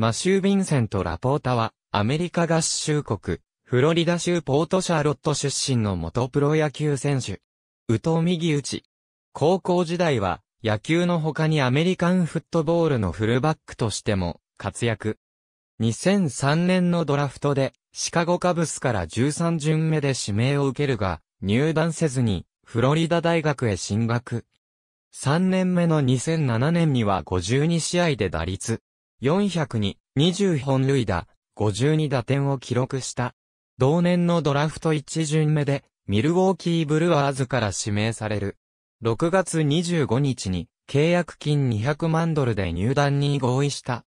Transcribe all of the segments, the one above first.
マシュー・ヴィンセント・ラポータは、アメリカ合衆国、フロリダ州ポートシャーロット出身の元プロ野球選手。宇藤右打ち。高校時代は、野球の他にアメリカンフットボールのフルバックとしても、活躍。2003年のドラフトで、シカゴカブスから13巡目で指名を受けるが、入団せずに、フロリダ大学へ進学。3年目の2007年には52試合で打率、400に20本塁打、52打点を記録した。同年のドラフト1巡目で、ミルウォーキーブルワーズから指名される。6月25日に、契約金200万ドルで入団に合意した。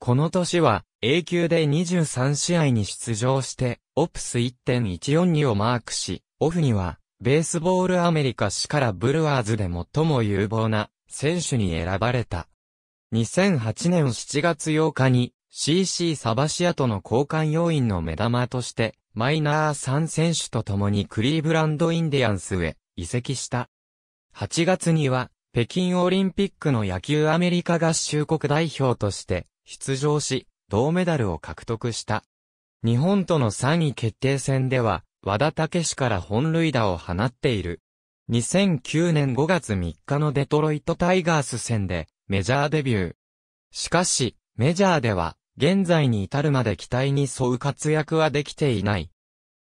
この年は、A 級で23試合に出場して、オプス1.142をマークし、オフには、ベースボールアメリカ市からブルワーズで最も有望な選手に選ばれた。2008年7月8日に CC サバシアとの交換要員の目玉として、マイナー3選手と共にクリーブランドインディアンスへ移籍した。8月には、北京オリンピックの野球アメリカ合衆国代表として出場し、銅メダルを獲得した。日本との3位決定戦では、和田武史から本塁打を放っている。2009年5月3日のデトロイトタイガース戦で、メジャーデビュー。しかし、メジャーでは、現在に至るまで期待に沿う活躍はできていない。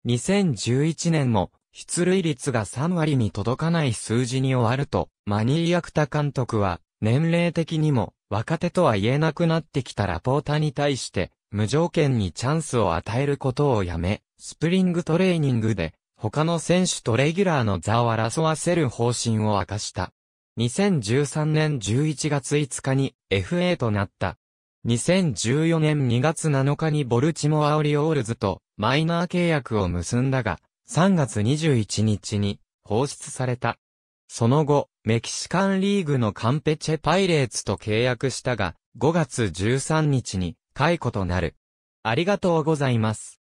2011年も、出塁率が3割に届かない数字に終わると、マニー・アクタ監督は、年齢的にも、若手とは言えなくなってきたラポータに対して、無条件にチャンスを与えることをやめ、スプリングトレーニングで、他の選手とレギュラーの座を争わせる方針を明かした。2013年11月5日に FA となった。2014年2月7日にボルチモアオリオールズとマイナー契約を結んだが、3月21日に放出された。その後、メキシカンリーグのカンペチェパイレーツと契約したが、5月13日に解雇となる。ありがとうございます。